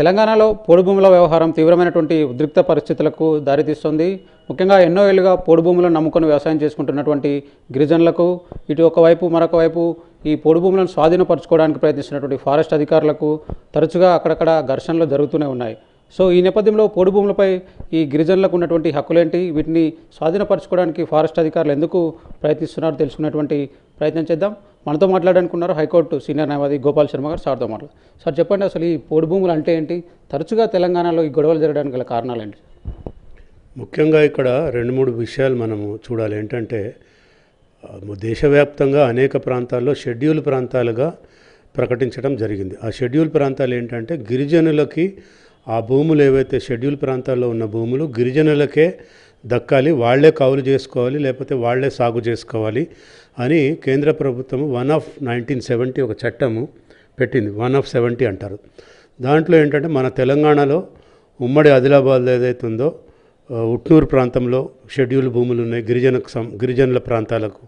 తెలంగాణలో పోడుభూముల వ్యవహారం తీవ్రమైనటువంటి ఉద్రిక్త పరిస్థితులకు దారితీస్తుంది ముఖ్యంగా ఎన్నో ఏళ్ళుగా భూములను నమ్ముకొని వ్యవసాయం చేసుకుంటున్నటువంటి గిరిజనులకు ఇటు ఒకవైపు మరొక వైపు ఈ భూములను స్వాధీనపరచుకోవడానికి ప్రయత్నిస్తున్నటువంటి ఫారెస్ట్ అధికారులకు తరచుగా అక్కడక్కడ ఘర్షణలు జరుగుతూనే ఉన్నాయి సో ఈ నేపథ్యంలో పొడి భూములపై ఈ గిరిజనులకు ఉన్నటువంటి హక్కులేంటి వీటిని స్వాధీనపరచుకోవడానికి ఫారెస్ట్ అధికారులు ఎందుకు ప్రయత్నిస్తున్నారు తెలుసుకున్నటువంటి ప్రయత్నం చేద్దాం మనతో మాట్లాడాలనుకున్నారు హైకోర్టు సీనియర్ న్యాయవాది గోపాల్ శర్మ గారు సార్తో మాట్లాడు సార్ చెప్పండి అసలు ఈ పొడి భూములు అంటే ఏంటి తరచుగా తెలంగాణలో ఈ గొడవలు జరగడానికి గల కారణాలు ఏంటి ముఖ్యంగా ఇక్కడ రెండు మూడు విషయాలు మనము చూడాలి ఏంటంటే దేశవ్యాప్తంగా అనేక ప్రాంతాల్లో షెడ్యూల్ ప్రాంతాలుగా ప్రకటించడం జరిగింది ఆ షెడ్యూల్ ప్రాంతాలు ఏంటంటే గిరిజనులకి ఆ భూములు ఏవైతే షెడ్యూల్ ప్రాంతాల్లో ఉన్న భూములు గిరిజనులకే దక్కాలి వాళ్లే కౌలు చేసుకోవాలి లేకపోతే వాళ్లే సాగు చేసుకోవాలి అని కేంద్ర ప్రభుత్వం వన్ ఆఫ్ నైన్టీన్ సెవెంటీ ఒక చట్టము పెట్టింది వన్ ఆఫ్ సెవెంటీ అంటారు దాంట్లో ఏంటంటే మన తెలంగాణలో ఉమ్మడి ఆదిలాబాద్ ఏదైతే ఉందో ఉట్నూరు ప్రాంతంలో షెడ్యూల్ భూములు ఉన్నాయి గిరిజనకు సం గిరిజనుల ప్రాంతాలకు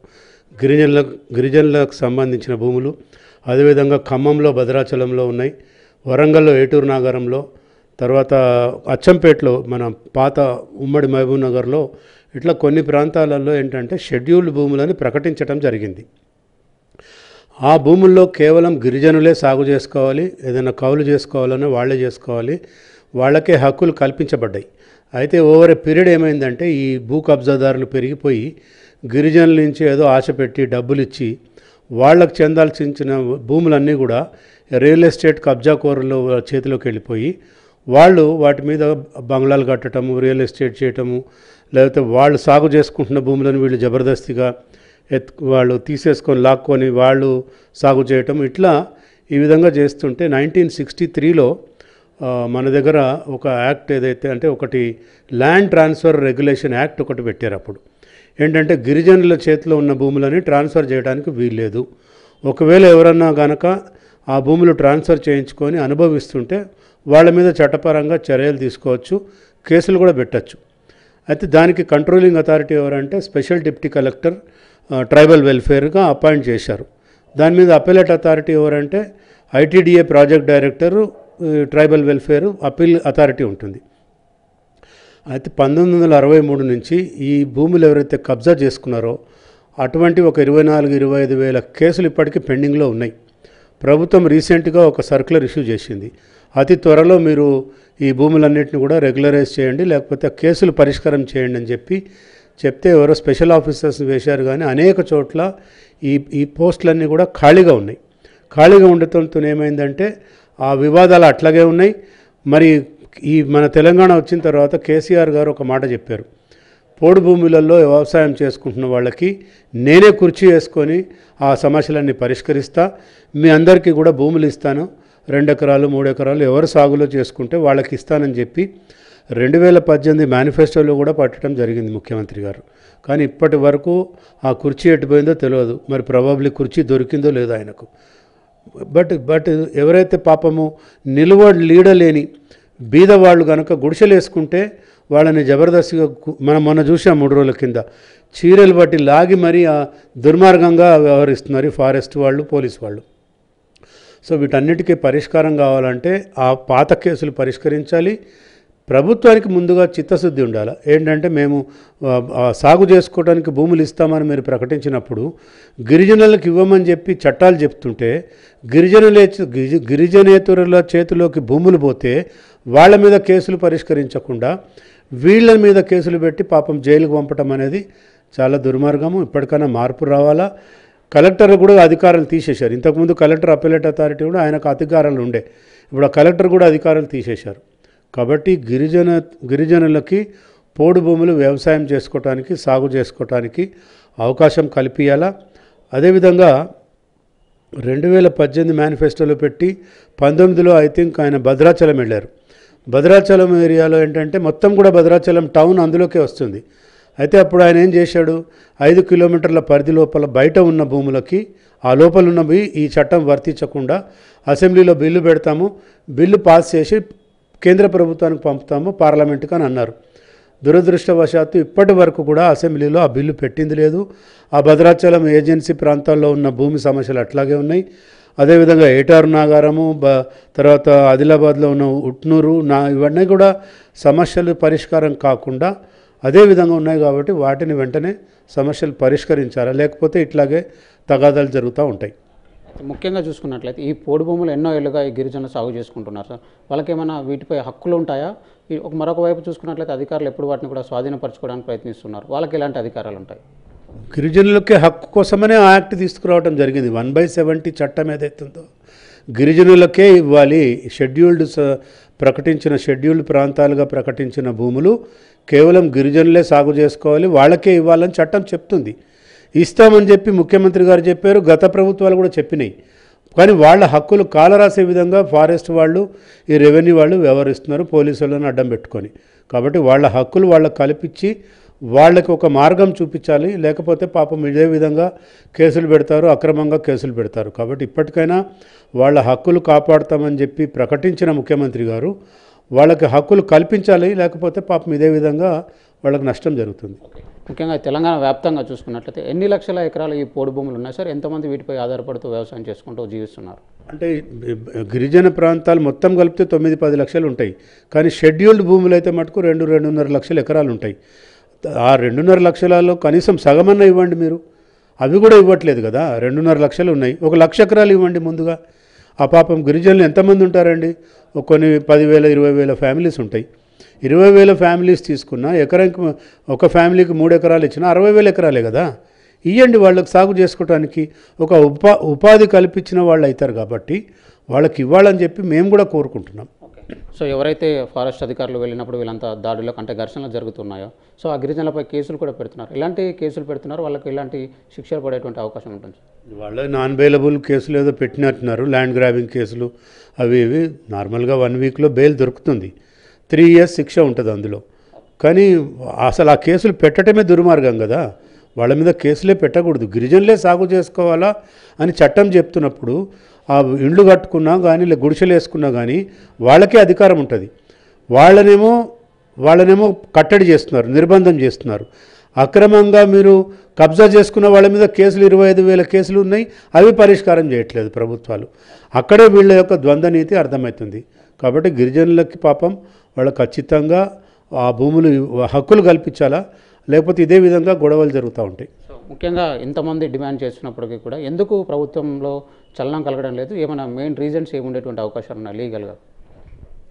గిరిజనుల గిరిజనులకు సంబంధించిన భూములు అదేవిధంగా ఖమ్మంలో భద్రాచలంలో ఉన్నాయి వరంగల్లో ఏటూరు నాగరంలో తర్వాత అచ్చంపేటలో మన పాత ఉమ్మడి మహబూబ్ నగర్లో ఇట్లా కొన్ని ప్రాంతాలలో ఏంటంటే షెడ్యూల్డ్ భూములని ప్రకటించడం జరిగింది ఆ భూముల్లో కేవలం గిరిజనులే సాగు చేసుకోవాలి ఏదైనా కౌలు చేసుకోవాలని వాళ్ళే చేసుకోవాలి వాళ్ళకే హక్కులు కల్పించబడ్డాయి అయితే ఓవర్ ఏ పీరియడ్ ఏమైందంటే ఈ భూ కబ్జాదారులు పెరిగిపోయి గిరిజనుల నుంచి ఏదో ఆశ పెట్టి డబ్బులు ఇచ్చి వాళ్ళకు చెందాల్సించిన భూములన్నీ కూడా రియల్ ఎస్టేట్ కబ్జాకోరుల చేతిలోకి వెళ్ళిపోయి వాళ్ళు వాటి మీద బంగ్లాలు కట్టడము రియల్ ఎస్టేట్ చేయటము లేకపోతే వాళ్ళు సాగు చేసుకుంటున్న భూములను వీళ్ళు జబర్దస్తిగా ఎత్తు వాళ్ళు తీసేసుకొని లాక్కొని వాళ్ళు సాగు చేయటం ఇట్లా ఈ విధంగా చేస్తుంటే నైన్టీన్ సిక్స్టీ త్రీలో మన దగ్గర ఒక యాక్ట్ ఏదైతే అంటే ఒకటి ల్యాండ్ ట్రాన్స్ఫర్ రెగ్యులేషన్ యాక్ట్ ఒకటి పెట్టారు అప్పుడు ఏంటంటే గిరిజనుల చేతిలో ఉన్న భూములని ట్రాన్స్ఫర్ చేయడానికి వీల్లేదు ఒకవేళ ఎవరన్నా కనుక ఆ భూములు ట్రాన్స్ఫర్ చేయించుకొని అనుభవిస్తుంటే వాళ్ళ మీద చట్టపరంగా చర్యలు తీసుకోవచ్చు కేసులు కూడా పెట్టచ్చు అయితే దానికి కంట్రోలింగ్ అథారిటీ ఎవరంటే స్పెషల్ డిప్యూటీ కలెక్టర్ ట్రైబల్ వెల్ఫేర్గా అపాయింట్ చేశారు దాని మీద అపీలేట్ అథారిటీ ఎవరంటే ITDA project director tribal welfare appeal authority ఉంటుంది అయితే పంతొమ్మిది వందల అరవై మూడు నుంచి ఈ భూములు ఎవరైతే కబ్జా చేసుకున్నారో అటువంటి ఒక ఇరవై నాలుగు ఇరవై ఐదు వేల కేసులు ఇప్పటికీ పెండింగ్లో ఉన్నాయి ప్రభుత్వం రీసెంట్గా ఒక సర్కులర్ ఇష్యూ చేసింది అతి త్వరలో మీరు ఈ భూములన్నింటినీ కూడా రెగ్యులరైజ్ చేయండి లేకపోతే కేసులు పరిష్కారం చేయండి అని చెప్పి చెప్తే ఎవరో స్పెషల్ ఆఫీసర్స్ వేశారు కానీ అనేక చోట్ల ఈ ఈ పోస్టులన్నీ కూడా ఖాళీగా ఉన్నాయి ఖాళీగా ఉండటంతో ఏమైందంటే ఆ వివాదాలు అట్లాగే ఉన్నాయి మరి ఈ మన తెలంగాణ వచ్చిన తర్వాత కేసీఆర్ గారు ఒక మాట చెప్పారు పోడు భూములలో వ్యవసాయం చేసుకుంటున్న వాళ్ళకి నేనే కుర్చీ వేసుకొని ఆ సమస్యలన్నీ పరిష్కరిస్తా మీ అందరికీ కూడా భూములు ఇస్తాను రెండు ఎకరాలు మూడు ఎకరాలు ఎవరు సాగులో చేసుకుంటే వాళ్ళకి ఇస్తానని చెప్పి రెండు వేల పద్దెనిమిది మేనిఫెస్టోలో కూడా పట్టడం జరిగింది ముఖ్యమంత్రి గారు కానీ ఇప్పటి వరకు ఆ కుర్చీ ఎట్టుపోయిందో తెలియదు మరి ప్రభావిలీ కుర్చీ దొరికిందో లేదో ఆయనకు బట్ బట్ ఎవరైతే పాపము నిలువ లీడలేని వాళ్ళు కనుక గుడిసెలేసుకుంటే వాళ్ళని జబర్దస్తిగా మనం మొన్న చూసాం మూడు రోజుల కింద చీరలు బట్టి లాగి మరీ దుర్మార్గంగా వ్యవహరిస్తున్నారు ఫారెస్ట్ వాళ్ళు పోలీస్ వాళ్ళు సో వీటన్నిటికీ పరిష్కారం కావాలంటే ఆ పాత కేసులు పరిష్కరించాలి ప్రభుత్వానికి ముందుగా చిత్తశుద్ధి ఉండాలి ఏంటంటే మేము సాగు చేసుకోవడానికి భూములు ఇస్తామని మీరు ప్రకటించినప్పుడు గిరిజనులకు ఇవ్వమని చెప్పి చట్టాలు చెప్తుంటే గిరిజనులే గిరిజనేతరుల చేతిలోకి భూములు పోతే వాళ్ళ మీద కేసులు పరిష్కరించకుండా వీళ్ళ మీద కేసులు పెట్టి పాపం జైలుకు పంపటం అనేది చాలా దుర్మార్గము ఇప్పటికైనా మార్పు రావాలా కలెక్టర్ కూడా అధికారులు తీసేశారు ఇంతకుముందు కలెక్టర్ అప్పలేట్ అథారిటీ కూడా ఆయనకు అధికారాలు ఉండే ఇప్పుడు ఆ కలెక్టర్ కూడా అధికారులు తీసేశారు కాబట్టి గిరిజన గిరిజనులకి పోడు భూములు వ్యవసాయం చేసుకోవటానికి సాగు చేసుకోవటానికి అవకాశం కల్పించాలా అదేవిధంగా రెండు వేల పద్దెనిమిది మేనిఫెస్టోలో పెట్టి పంతొమ్మిదిలో ఐ థింక్ ఆయన భద్రాచలం వెళ్ళారు భద్రాచలం ఏరియాలో ఏంటంటే మొత్తం కూడా భద్రాచలం టౌన్ అందులోకే వస్తుంది అయితే అప్పుడు ఆయన ఏం చేశాడు ఐదు కిలోమీటర్ల పరిధి లోపల బయట ఉన్న భూములకి ఆ లోపల ఉన్నవి ఈ చట్టం వర్తించకుండా అసెంబ్లీలో బిల్లు పెడతాము బిల్లు పాస్ చేసి కేంద్ర ప్రభుత్వానికి పంపుతాము పార్లమెంటుకు అని అన్నారు దురదృష్టవశాత్తు ఇప్పటి వరకు కూడా అసెంబ్లీలో ఆ బిల్లు పెట్టింది లేదు ఆ భద్రాచలం ఏజెన్సీ ప్రాంతాల్లో ఉన్న భూమి సమస్యలు అట్లాగే ఉన్నాయి అదేవిధంగా ఏటారు నాగారము బ తర్వాత ఆదిలాబాద్లో ఉన్న ఉట్నూరు నా ఇవన్నీ కూడా సమస్యలు పరిష్కారం కాకుండా అదే విధంగా ఉన్నాయి కాబట్టి వాటిని వెంటనే సమస్యలు పరిష్కరించాలా లేకపోతే ఇట్లాగే తగాదాలు జరుగుతూ ఉంటాయి ముఖ్యంగా చూసుకున్నట్లయితే ఈ పోడు భూములు ఎన్నో ఏళ్ళుగా ఈ గిరిజన సాగు చేసుకుంటున్నారు సార్ వాళ్ళకి ఏమైనా వీటిపై హక్కులు ఉంటాయా ఒక మరొక వైపు చూసుకున్నట్లయితే అధికారులు ఎప్పుడు వాటిని కూడా స్వాధీనపరచుకోవడానికి ప్రయత్నిస్తున్నారు వాళ్ళకి ఎలాంటి అధికారాలు ఉంటాయి గిరిజనులకే హక్కు కోసమనే ఆ యాక్ట్ తీసుకురావడం జరిగింది వన్ బై సెవెంటీ చట్టం ఏదైతుందో గిరిజనులకే ఇవ్వాలి షెడ్యూల్డ్ ప్రకటించిన షెడ్యూల్డ్ ప్రాంతాలుగా ప్రకటించిన భూములు కేవలం గిరిజనులే సాగు చేసుకోవాలి వాళ్ళకే ఇవ్వాలని చట్టం చెప్తుంది ఇస్తామని చెప్పి ముఖ్యమంత్రి గారు చెప్పారు గత ప్రభుత్వాలు కూడా చెప్పినాయి కానీ వాళ్ళ హక్కులు కాలరాసే విధంగా ఫారెస్ట్ వాళ్ళు ఈ రెవెన్యూ వాళ్ళు వ్యవహరిస్తున్నారు పోలీసులను అడ్డం పెట్టుకొని కాబట్టి వాళ్ళ హక్కులు వాళ్ళకు కల్పించి వాళ్ళకి ఒక మార్గం చూపించాలి లేకపోతే పాపం ఇదే విధంగా కేసులు పెడతారు అక్రమంగా కేసులు పెడతారు కాబట్టి ఇప్పటికైనా వాళ్ళ హక్కులు కాపాడుతామని చెప్పి ప్రకటించిన ముఖ్యమంత్రి గారు వాళ్ళకి హక్కులు కల్పించాలి లేకపోతే పాపం ఇదే విధంగా వాళ్ళకి నష్టం జరుగుతుంది ముఖ్యంగా తెలంగాణ వ్యాప్తంగా చూసుకున్నట్లయితే ఎన్ని లక్షల ఎకరాలు ఈ పోడు భూములు ఉన్నాయి సార్ ఎంతమంది వీటిపై ఆధారపడుతూ వ్యవసాయం చేసుకుంటూ జీవిస్తున్నారు అంటే గిరిజన ప్రాంతాలు మొత్తం కలిపితే తొమ్మిది పది లక్షలు ఉంటాయి కానీ షెడ్యూల్డ్ భూములు అయితే మటుకు రెండు రెండున్నర లక్షల ఎకరాలు ఉంటాయి ఆ రెండున్నర లక్షలలో కనీసం సగమన్న ఇవ్వండి మీరు అవి కూడా ఇవ్వట్లేదు కదా రెండున్నర లక్షలు ఉన్నాయి ఒక లక్ష ఎకరాలు ఇవ్వండి ముందుగా ఆ పాపం గిరిజనులు ఎంతమంది ఉంటారండి కొన్ని పదివేల ఇరవై వేల ఫ్యామిలీస్ ఉంటాయి ఇరవై వేల ఫ్యామిలీస్ తీసుకున్నా ఎకరానికి ఒక ఫ్యామిలీకి మూడు ఎకరాలు ఇచ్చినా అరవై వేల ఎకరాలే కదా ఇవ్వండి వాళ్ళకి సాగు చేసుకోవడానికి ఒక ఉపా ఉపాధి కల్పించిన వాళ్ళు అవుతారు కాబట్టి వాళ్ళకి ఇవ్వాలని చెప్పి మేము కూడా కోరుకుంటున్నాం సో ఎవరైతే ఫారెస్ట్ అధికారులు వెళ్ళినప్పుడు వీళ్ళంతా దాడులకు అంటే ఘర్షణలు జరుగుతున్నాయో సో ఆ గిరిజనులపై కేసులు కూడా పెడుతున్నారు ఇలాంటి కేసులు పెడుతున్నారు వాళ్ళకి ఇలాంటి శిక్షలు పడేటువంటి అవకాశం ఉంటుంది వాళ్ళు నాన్ బెయిలబుల్ కేసులు ఏదో పెట్టినట్టున్నారు ల్యాండ్ గ్రాబింగ్ కేసులు అవి ఇవి నార్మల్గా వన్ వీక్లో బెయిల్ దొరుకుతుంది త్రీ ఇయర్స్ శిక్ష ఉంటుంది అందులో కానీ అసలు ఆ కేసులు పెట్టడమే దుర్మార్గం కదా వాళ్ళ మీద కేసులే పెట్టకూడదు గిరిజనులే సాగు చేసుకోవాలా అని చట్టం చెప్తున్నప్పుడు ఆ ఇండ్లు కట్టుకున్నా కానీ లేదా గుడిసెలు వేసుకున్నా కానీ వాళ్ళకే అధికారం ఉంటుంది వాళ్ళనేమో వాళ్ళనేమో కట్టడి చేస్తున్నారు నిర్బంధం చేస్తున్నారు అక్రమంగా మీరు కబ్జా చేసుకున్న వాళ్ళ మీద కేసులు ఇరవై ఐదు వేల కేసులు ఉన్నాయి అవి పరిష్కారం చేయట్లేదు ప్రభుత్వాలు అక్కడే వీళ్ళ యొక్క ద్వంద్వ నీతి అర్థమవుతుంది కాబట్టి గిరిజనులకి పాపం వాళ్ళు ఖచ్చితంగా ఆ భూములు హక్కులు కల్పించాలా లేకపోతే ఇదే విధంగా గొడవలు జరుగుతూ ఉంటాయి ముఖ్యంగా ఇంతమంది డిమాండ్ చేస్తున్నప్పటికీ కూడా ఎందుకు ప్రభుత్వంలో చలనం కలగడం లేదు ఏమైనా మెయిన్ రీజన్స్ ఏముండేటువంటి అవకాశాలు ఉన్నాయి లీగల్గా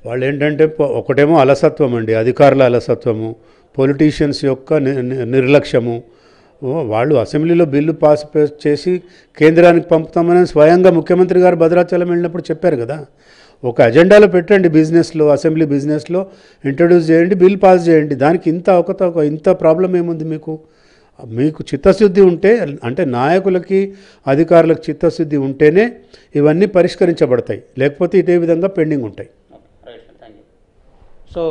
వాళ్ళు ఏంటంటే ఒకటేమో అలసత్వం అండి అధికారుల అలసత్వము పొలిటీషియన్స్ యొక్క నిర్లక్ష్యము వాళ్ళు అసెంబ్లీలో బిల్లు పాస్ చేసి కేంద్రానికి పంపుతామని స్వయంగా ముఖ్యమంత్రి గారు భద్రాచలం వెళ్ళినప్పుడు చెప్పారు కదా ఒక అజెండాలో పెట్టండి బిజినెస్లో అసెంబ్లీ బిజినెస్లో ఇంట్రడ్యూస్ చేయండి బిల్ పాస్ చేయండి దానికి ఇంత అవకతవక ఇంత ప్రాబ్లం ఏముంది మీకు మీకు చిత్తశుద్ధి ఉంటే అంటే నాయకులకి అధికారులకు చిత్తశుద్ధి ఉంటేనే ఇవన్నీ పరిష్కరించబడతాయి లేకపోతే ఇదే విధంగా పెండింగ్ ఉంటాయి సో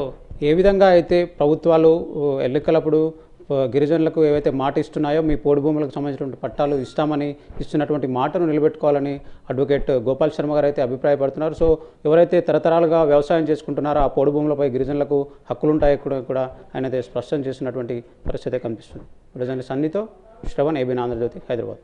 ఏ విధంగా అయితే ప్రభుత్వాలు ఎన్నికలప్పుడు గిరిజనులకు ఏవైతే మాట ఇస్తున్నాయో మీ పోడు భూములకు సంబంధించినటువంటి పట్టాలు ఇస్తామని ఇస్తున్నటువంటి మాటను నిలబెట్టుకోవాలని అడ్వకేట్ గోపాల్ శర్మ గారు అయితే అభిప్రాయపడుతున్నారు సో ఎవరైతే తరతరాలుగా వ్యవసాయం చేసుకుంటున్నారో ఆ పోడు భూములపై గిరిజనులకు హక్కులు ఉంటాయో కూడా ఆయన స్పష్టం చేసినటువంటి పరిస్థితి కనిపిస్తుంది గిరిజన సన్నితో శ్రవణ్ ఏబిన్ ఆంధ్రజ్యోతి హైదరాబాద్